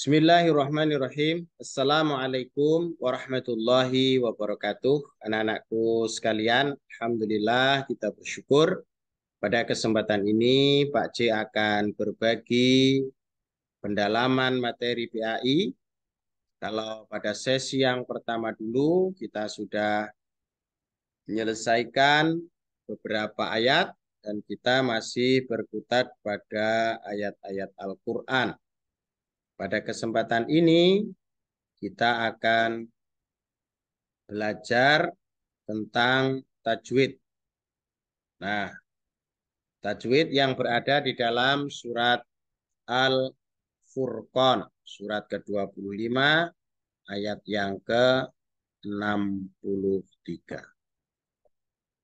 Bismillahirrahmanirrahim. Assalamualaikum warahmatullahi wabarakatuh. Anak-anakku sekalian, Alhamdulillah kita bersyukur. Pada kesempatan ini Pak C akan berbagi pendalaman materi PAI. Kalau pada sesi yang pertama dulu kita sudah menyelesaikan beberapa ayat dan kita masih berkutat pada ayat-ayat Al-Quran. Pada kesempatan ini kita akan belajar tentang tajwid. Nah, tajwid yang berada di dalam surat Al-Furqan, surat ke-25 ayat yang ke-63.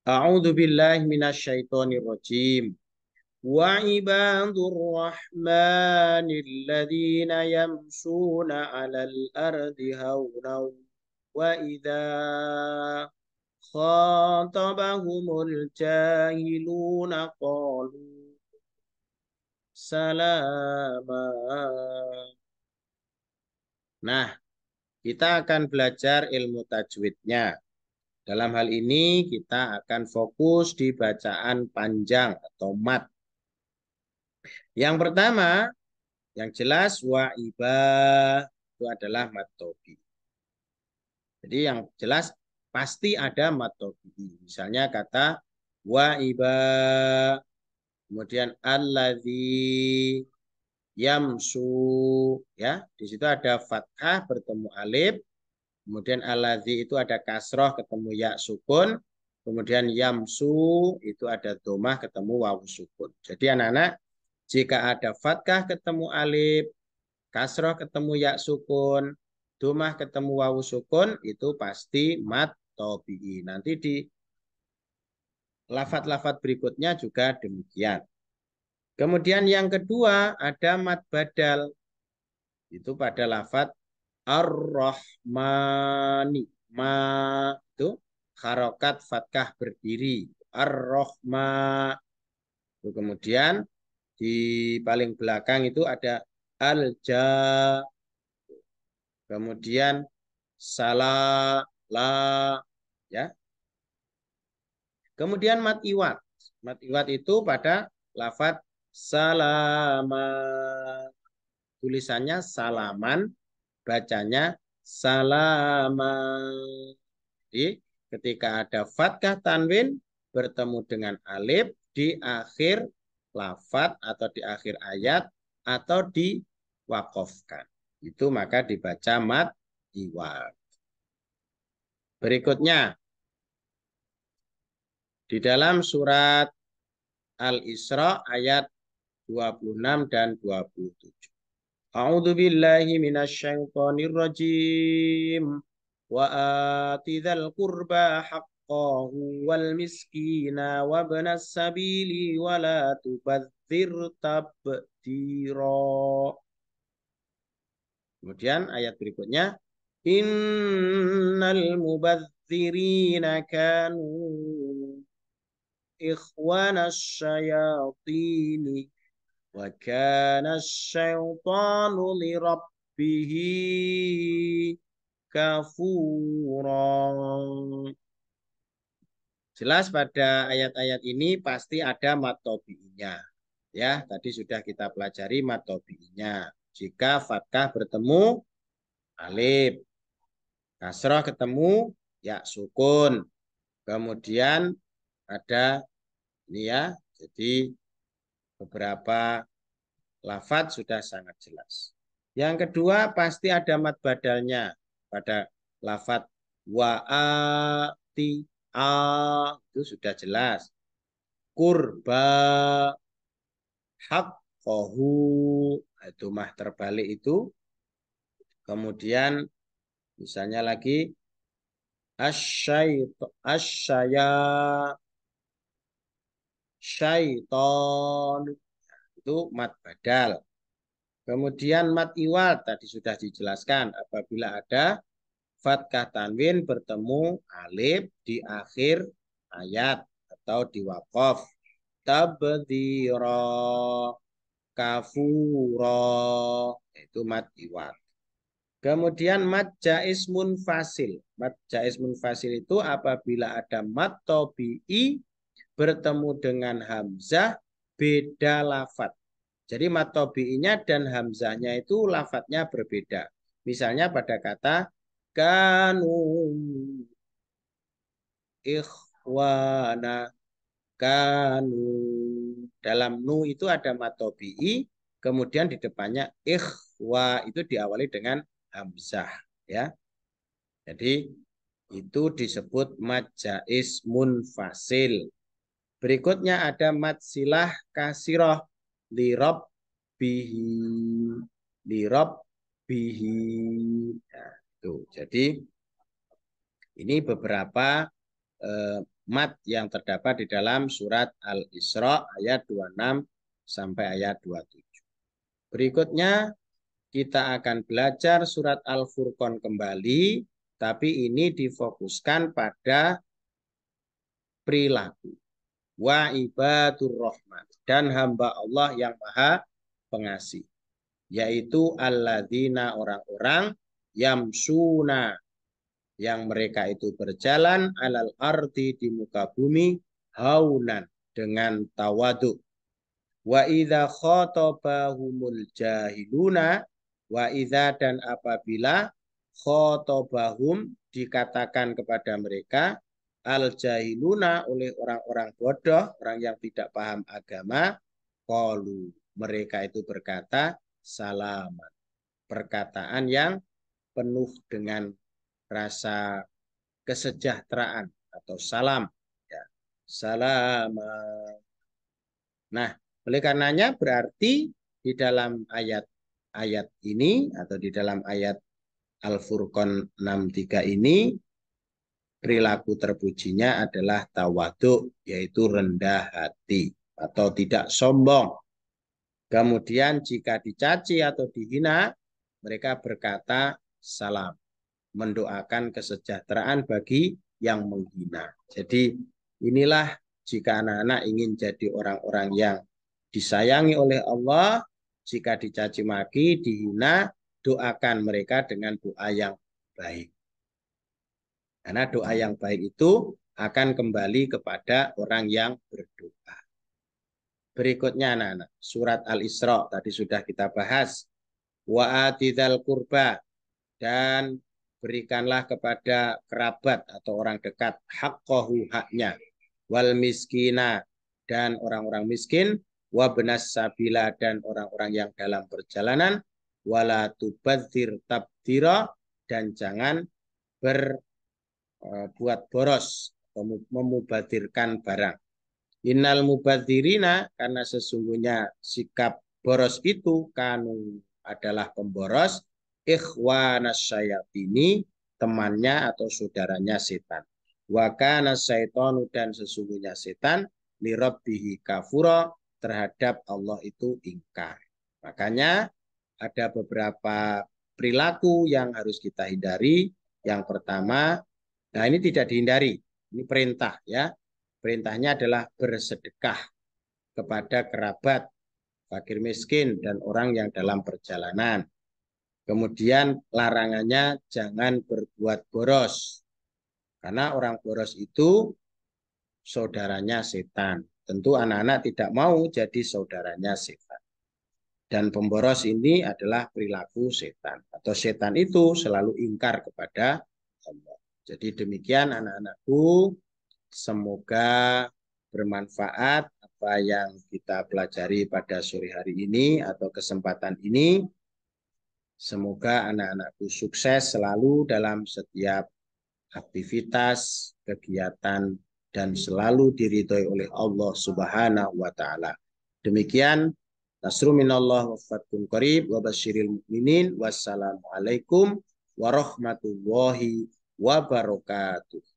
A'udzu billahi minasyaitonir وعباد الرحمن الذين يمشون على الأرض هونا وإذا خاطبهم الجاهلون قالوا سلاما Nah, kita akan belajar ilmu tajwidnya. Dalam hal ini kita akan fokus di bacaan panjang atau mat yang pertama, yang jelas wa iba itu adalah matobi. Jadi yang jelas pasti ada matobi. Misalnya kata wa iba, kemudian alladhi yamsu ya di situ ada fathah bertemu alif kemudian aladhi itu ada kasroh ketemu ya sukun kemudian yamsu itu ada domah ketemu wawu sukun jadi anak-anak jika ada fatkah ketemu alif, kasroh ketemu ya sukun, domah ketemu wawu sukun, itu pasti mat tobi'i. Nanti di lafat-lafat berikutnya juga demikian. Kemudian yang kedua ada mat badal. Itu pada lafat ar-rahmani. Ma itu harokat fatkah berdiri. Ar-rahma. Kemudian di paling belakang itu ada alja kemudian salah la ya kemudian mat iwat mat iwat itu pada lafat salama tulisannya salaman bacanya salama jadi ketika ada fatkah tanwin bertemu dengan alif di akhir lafat atau di akhir ayat atau diwakofkan. Itu maka dibaca mat iwal. Berikutnya, di dalam surat Al-Isra ayat 26 dan 27. A'udzu billahi minasyaitonir rajim. Wa atidhal qurba haqq أخاه والمسكين وابن السبيل ولا تبذر تبذيرا Kemudian ayat berikutnya innal mubadzirina kanu ikhwanas syayatini wa kana syaitanu li rabbihi kafura Jelas pada ayat-ayat ini pasti ada matobi'inya. Ya, tadi sudah kita pelajari matobi'inya. Jika fathah bertemu alif, kasroh ketemu ya sukun. Kemudian ada ini ya, jadi beberapa lafat sudah sangat jelas. Yang kedua pasti ada mat badalnya pada lafat wa'ati a itu sudah jelas. Kurba hak kohu itu mah terbalik itu. Kemudian misalnya lagi asyaito asyaya syaiton itu mat badal. Kemudian mat iwal tadi sudah dijelaskan apabila ada fathah tanwin bertemu alif di akhir ayat atau di wakof tabdiro kafuro itu mat iwat kemudian mat jais munfasil mat jais munfasil itu apabila ada mat tobi'i bertemu dengan hamzah beda lafat jadi mat tobi'inya dan hamzahnya itu lafatnya berbeda misalnya pada kata kanu ikhwana kanu dalam nu itu ada matobi'i kemudian di depannya ikhwa itu diawali dengan hamzah ya jadi itu disebut majais munfasil berikutnya ada matsilah kasiroh lirob bihi lirob bihi nah itu. Jadi ini beberapa eh, mat yang terdapat di dalam surat Al-Isra ayat 26 sampai ayat 27. Berikutnya kita akan belajar surat Al-Furqan kembali, tapi ini difokuskan pada perilaku. Wa ibadur rahman dan hamba Allah yang maha pengasih yaitu alladzina orang-orang yamsuna yang mereka itu berjalan alal arti di muka bumi haunan dengan tawadu wa idza khotabahumul jahiluna wa idza dan apabila khotobahum dikatakan kepada mereka al jahiluna oleh orang-orang bodoh, orang yang tidak paham agama, kolu mereka itu berkata salaman. Perkataan yang penuh dengan rasa kesejahteraan atau salam. Ya. Salam. Nah, oleh karenanya berarti di dalam ayat-ayat ini atau di dalam ayat Al-Furqan 63 ini perilaku terpujinya adalah tawaduk yaitu rendah hati atau tidak sombong. Kemudian jika dicaci atau dihina, mereka berkata salam. Mendoakan kesejahteraan bagi yang menghina. Jadi inilah jika anak-anak ingin jadi orang-orang yang disayangi oleh Allah, jika dicaci maki, dihina, doakan mereka dengan doa yang baik. Karena doa yang baik itu akan kembali kepada orang yang berdoa. Berikutnya anak-anak, surat Al-Isra tadi sudah kita bahas. Wa'atidhal kurba dan berikanlah kepada kerabat atau orang dekat hakohu haknya wal miskina dan orang-orang miskin wa benas sabila dan orang-orang yang dalam perjalanan wala tubadzir tabdira dan jangan berbuat e, boros atau memubadirkan barang innal mubadzirina karena sesungguhnya sikap boros itu kanu adalah pemboros ikhwanas ini temannya atau saudaranya setan. Wakana syaitonu dan sesungguhnya setan lirabbihi kafura terhadap Allah itu ingkar. Makanya ada beberapa perilaku yang harus kita hindari. Yang pertama, nah ini tidak dihindari. Ini perintah ya. Perintahnya adalah bersedekah kepada kerabat, fakir miskin, dan orang yang dalam perjalanan. Kemudian larangannya jangan berbuat boros. Karena orang boros itu saudaranya setan. Tentu anak-anak tidak mau jadi saudaranya setan. Dan pemboros ini adalah perilaku setan. Atau setan itu selalu ingkar kepada Allah. Jadi demikian anak-anakku. Semoga bermanfaat apa yang kita pelajari pada sore hari ini atau kesempatan ini. Semoga anak-anakku sukses selalu dalam setiap aktivitas, kegiatan, dan selalu diridhoi oleh Allah Subhanahu wa taala. Demikian nasru minallah wa fatkun qarib wa basyiril mu'minin. Wassalamualaikum warahmatullahi wabarakatuh.